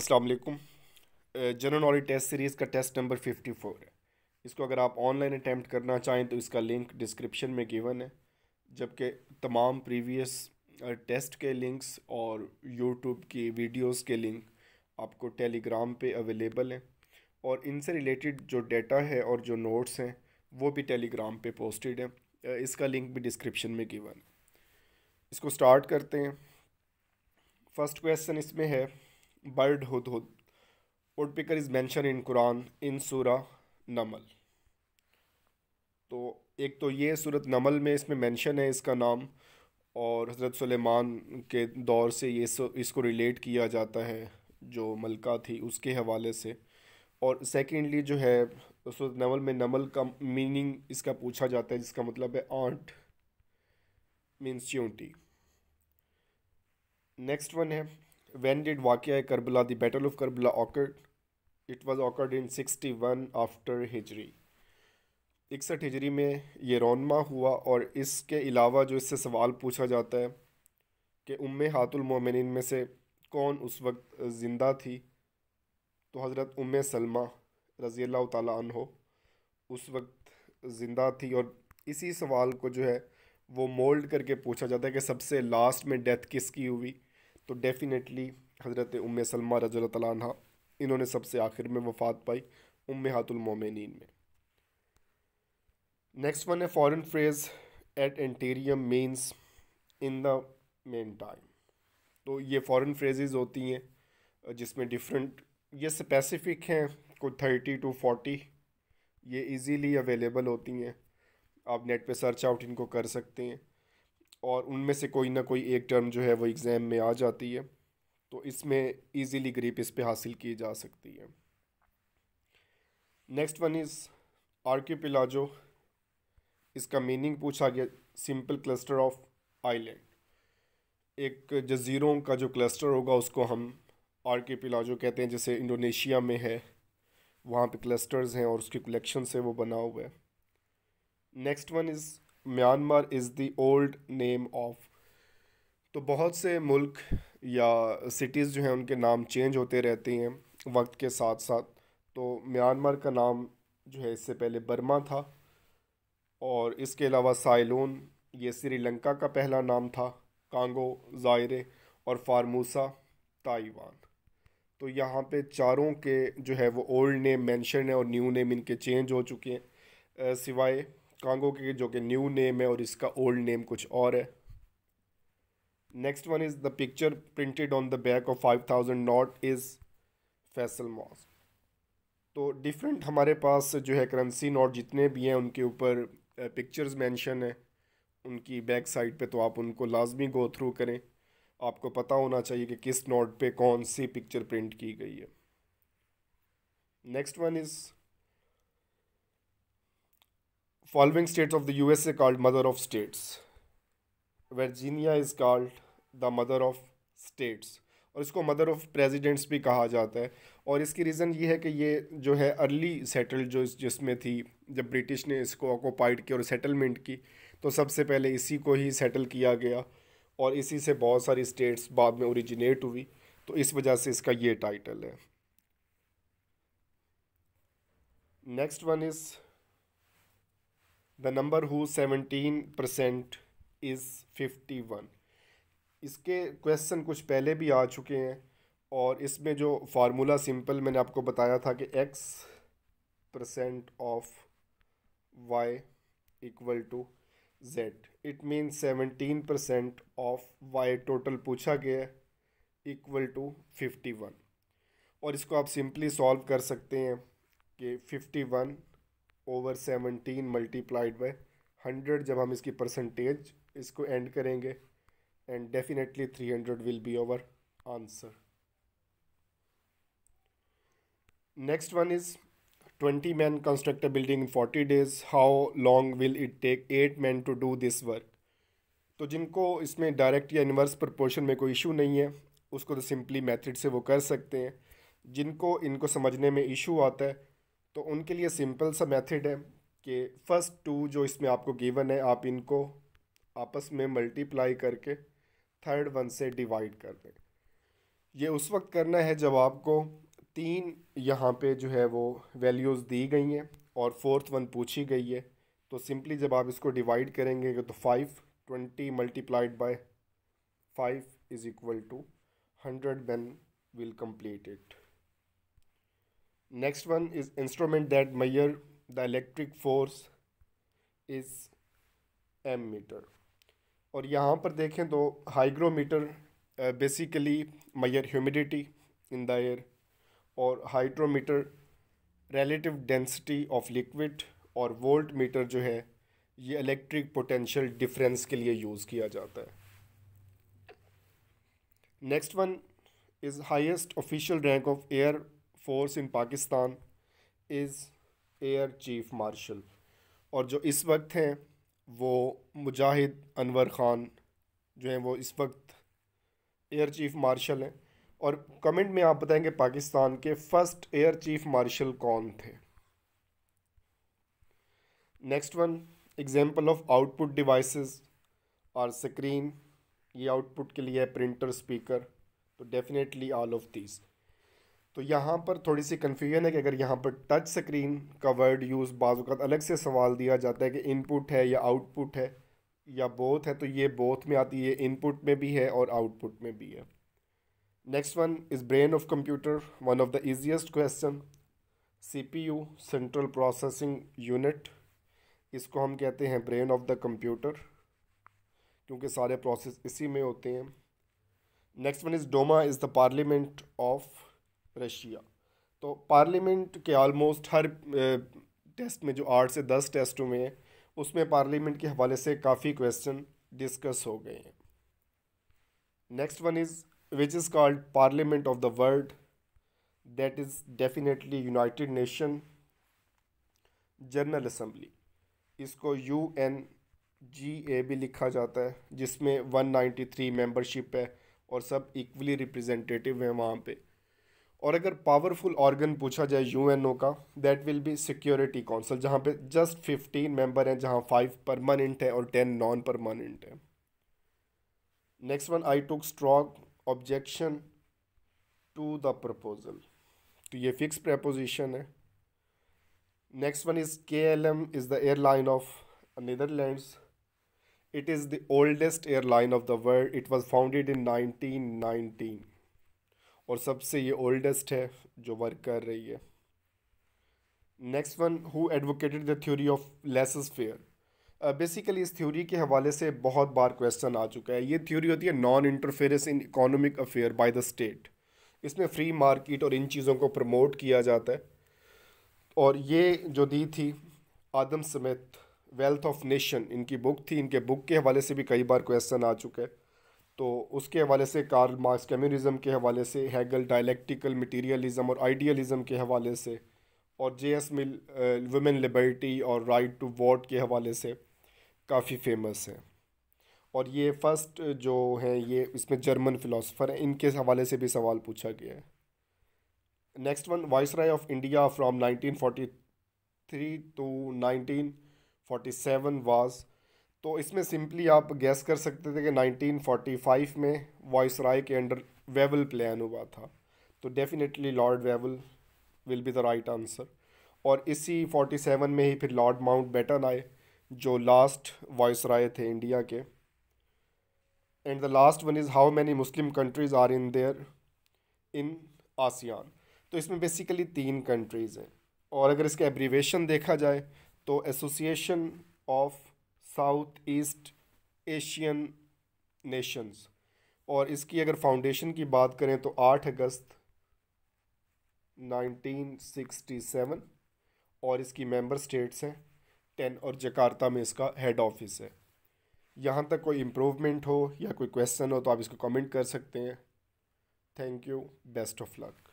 अस्सलाम वालेकुम general knowledge test series का टेस्ट नंबर फिफ्टी फोर है इसको अगर आप ऑनलाइन अटैम्प्ट करना चाहें तो इसका लिंक डिस्क्रिप्शन में गिवन है जबकि तमाम प्रीवियस टेस्ट के लिंक्स और यूट्यूब की वीडियोस के लिंक आपको टेलीग्राम पे अवेलेबल हैं और इनसे रिलेटेड जो डेटा है और जो नोट्स हैं वो भी टेलीग्राम पे पोस्टेड हैं इसका लिंक भी डिस्क्रिप्शन में गिवन है इसको स्टार्ट करते हैं फर्स्ट क्वेश्चन इसमें है bird bird hudhud. Picker is mentioned in Quran इन सूरा नमल तो एक तो ये सूरत नमल में इसमें मेंशन है इसका नाम और हज़रत सुलेमान के दौर से ये इसको रिलेट किया जाता है जो मलका थी उसके हवाले से और सेकेंडली जो है सूरत नमल में नमल का मीनिंग इसका पूछा जाता है जिसका मतलब है आंट मीन्स च्यूटी नेक्स्ट वन है when did Waqia Karbala, the Battle of Karbala, occurred? It was occurred in 61 after Hijri. इकसठ हिजरी में ये रौनमा हुआ और इसके अलावा जो इससे सवाल पूछा जाता है कि उम हातुलमिन में से कौन उस वक्त ज़िंदा थी तो हज़रत उम सलमा रज़ी अल्लाह हो उस वक्त ज़िंदा थी और इसी सवाल को जो है वो मोल्ड करके पूछा जाता है कि सबसे लास्ट में डेथ किसकी हुई तो डेफ़िनेटली हज़रत उम सलमा रज़ी तला इन्होंने सबसे आखिर में वफ़ात पाई उम हातुलमोमिन में नेक्स्ट वन है foreign phrase ad interim means in the meantime तो ये फॉरेन फ्रेजेज होती हैं जिसमें डिफरेंट ये स्पेसिफिक हैं को थर्टी टू फोर्टी ये इजीली अवेलेबल होती हैं आप नेट पे सर्च आउट इनको कर सकते हैं और उनमें से कोई ना कोई एक टर्म जो है वो एग्ज़ाम में आ जाती है तो इसमें ईजीली ग्रीप इस पर हासिल की जा सकती है नेक्स्ट वन इज़ आर्किपिलाजो इसका मीनिंग पूछा गया सिंपल क्लस्टर ऑफ आइलैंड एक जजीरों का जो क्लस्टर होगा उसको हम आर्किपिलाजो कहते हैं जैसे इंडोनेशिया में है वहाँ पे क्लस्टर्स हैं और उसके कलेक्शन से वो बना हुआ है next one is Myanmar is the old name of तो बहुत से मुल्क या सिटीज़ जो हैं उनके नाम चेंज होते रहते हैं वक्त के साथ साथ तो म्यांमार का नाम जो है इससे पहले बर्मा था और इसके अलावा साइलोन ये श्रीलंका का पहला नाम था कांगो ज़ायरे और फार्मूसा ताइवान तो यहाँ पे चारों के जो है वो ओल्ड नेम मेंशन है और न्यू नेम इनके चेंज हो चुके हैं सिवाय कांगो के जो कि न्यू नेम है और इसका ओल्ड नेम कुछ और है next one is the picture printed on the back of five thousand note is Faisal mosque तो डिफरेंट हमारे पास जो है करेंसी नोट जितने भी हैं उनके ऊपर पिक्चर्स मेंशन है उनकी बैक साइड पे तो आप उनको लाजमी गो थ्रू करें आपको पता होना चाहिए कि किस नोट पे कौन सी पिक्चर प्रिंट की गई है next one is following states of the USA called mother of states. Virginia is called the mother of states. और इसको मदर ऑफ प्रेजिडेंट्स भी कहा जाता है और इसकी रीज़न ये है कि ये जो है अर्ली सेटल जो जिसमें थी जब ब्रिटिश ने इसको ऑकोपाइड किया और सेटलमेंट की तो सबसे पहले इसी को ही सेटल किया गया और इसी से बहुत सारी स्टेट्स बाद में ओरिजिनेट हुई तो इस वजह से इसका ये टाइटल है next one is the number who seventeen percent is fifty one इसके क्वेश्चन कुछ पहले भी आ चुके हैं और इसमें जो फार्मूला सिंपल मैंने आपको बताया था कि X percent of Y equal to Z it mean seventeen percent of Y total पूछा गया इक्वल टू फिफ्टी वन और इसको आप सिंपली सॉल्व कर सकते हैं कि fifty one over seventeen multiplied by hundred जब हम इसकी परसेंटेज इसको एंड करेंगे and definitely three hundred will be over answer next one is twenty man construct building in forty days how long will it take eight man to do this work तो जिनको इसमें direct या inverse proportion में कोई issue नहीं है उसको तो सिंपली मेथड से वो कर सकते हैं जिनको इनको समझने में इशू आता है तो उनके लिए सिंपल सा मेथड है कि फ़र्स्ट टू जो इसमें आपको गिवन है आप इनको आपस में मल्टीप्लाई करके थर्ड वन से डिवाइड कर दें ये उस वक्त करना है जब आपको तीन यहाँ पे जो है वो वैल्यूज़ दी गई हैं और फोर्थ वन पूछी गई है तो सिंपली जब आप इसको डिवाइड करेंगे तो five twenty multiplied by five is equal to hundred then will complete it next one is instrument that measure the electric force is ammeter और यहाँ पर देखें तो hygrometer basically measure humidity in the air और hydrometer relative density of liquid और voltmeter जो है ये इलेक्ट्रिक पोटेंशियल डिफरेंस के लिए यूज़ किया जाता है next one is highest official rank of air force in Pakistan is air chief marshal और जो इस वक्त हैं वो मुजाहिद अनवर ख़ान जो हैं वो इस वक्त एयर चीफ मार्शल हैं और कमेंट में आप बताएंगे पाकिस्तान के फ़र्स्ट एयर चीफ मार्शल कौन थे next one example of output devices और स्क्रीन ये आउटपुट के लिए है प्रिंटर स्पीकर तो डेफिनेटली ऑल ऑफ दीज तो यहाँ पर थोड़ी सी कन्फ्यूजन है कि अगर यहाँ पर टच स्क्रीन का वर्ड यूज़ बाज़ात अलग से सवाल दिया जाता है कि इनपुट है या आउटपुट है या बोथ है तो ये बोथ में आती है इनपुट में भी है और आउटपुट में भी है next one is brain of computer one of the easiest question CPU central processing unit इसको हम कहते हैं ब्रेन ऑफ द कंप्यूटर क्योंकि सारे प्रोसेस इसी में होते हैं next one is Duma is the parliament of Russia तो पार्लियामेंट के ऑलमोस्ट हर टेस्ट में जो आठ से दस टेस्ट हुए हैं उसमें पार्लियामेंट के हवाले से काफ़ी क्वेश्चन डिस्कस हो गए हैं next one is which is called parliament of the world that is definitely united nation general assembly इसको यू एन जी ए भी लिखा जाता है जिसमें 193 मेंबरशिप है और सब इक्वली रिप्रेजेंटेटिव हैं वहाँ पे और अगर पावरफुल ऑर्गन पूछा जाए यूएनओ का that will be security council जहाँ पे जस्ट फिफ्टीन मेंबर हैं जहाँ फाइव परमानेंट है और टेन नॉन परमानेंट है next one I took strong objection to the proposal तो ये फिक्स प्रपोजिशन है next one is K L M is the airline of it is the oldest airline of the world it was founded in nineteen nineteen और सबसे ये oldest है जो work कर रही है next one who advocated the theory of laissez faire basically इस theory के हवाले से बहुत बार क्वेश्चन आ चुका है ये थ्योरी होती है non interference in economic affair by the state इसमें फ्री मार्केट और इन चीज़ों को प्रमोट किया जाता है और ये जो दी थी Adam Smith wealth of nation इनकी बुक थी इनके बुक के हवाले से भी कई बार क्वेश्चन आ चुका है तो उसके हवाले से कार्ल मार्क्स कम्यूनिज़म के हवाले से हैगल डायलैक्टिकल मटीरियलिज़म और आइडियलिज़म के हवाले से और J S Mill women liberty और राइट टू वोट के हवाले से काफ़ी फेमस हैं और ये फर्स्ट जो हैं ये इसमें जर्मन फ़िलासफ़र हैं इनके हवाले से भी सवाल पूछा गया है next one viceroy of India from nineteen forty three to nineteen forty seven was तो इसमें सिंपली आप गैस कर सकते थे कि 1945 में वॉइस राय के अंडर वेवल प्लान हुआ था तो definitely Lord Wavell will be the right answer और इसी 47 में ही फिर लॉर्ड माउंट बेटन आए जो लास्ट वॉइस राय थे इंडिया के and the last one is how many Muslim countries are in there in ASEAN तो इसमें बेसिकली तीन कंट्रीज़ हैं और अगर इसके एब्रीवेशन देखा जाए तो association of South East Asian nations और इसकी अगर फाउंडेशन की बात करें तो आठ अगस्त 1967 और इसकी मेंबर स्टेट्स हैं टेन और जकार्ता में इसका हेड ऑफिस है यहाँ तक कोई इम्प्रूवमेंट हो या कोई क्वेश्चन हो तो आप इसको कमेंट कर सकते हैं thank you best of luck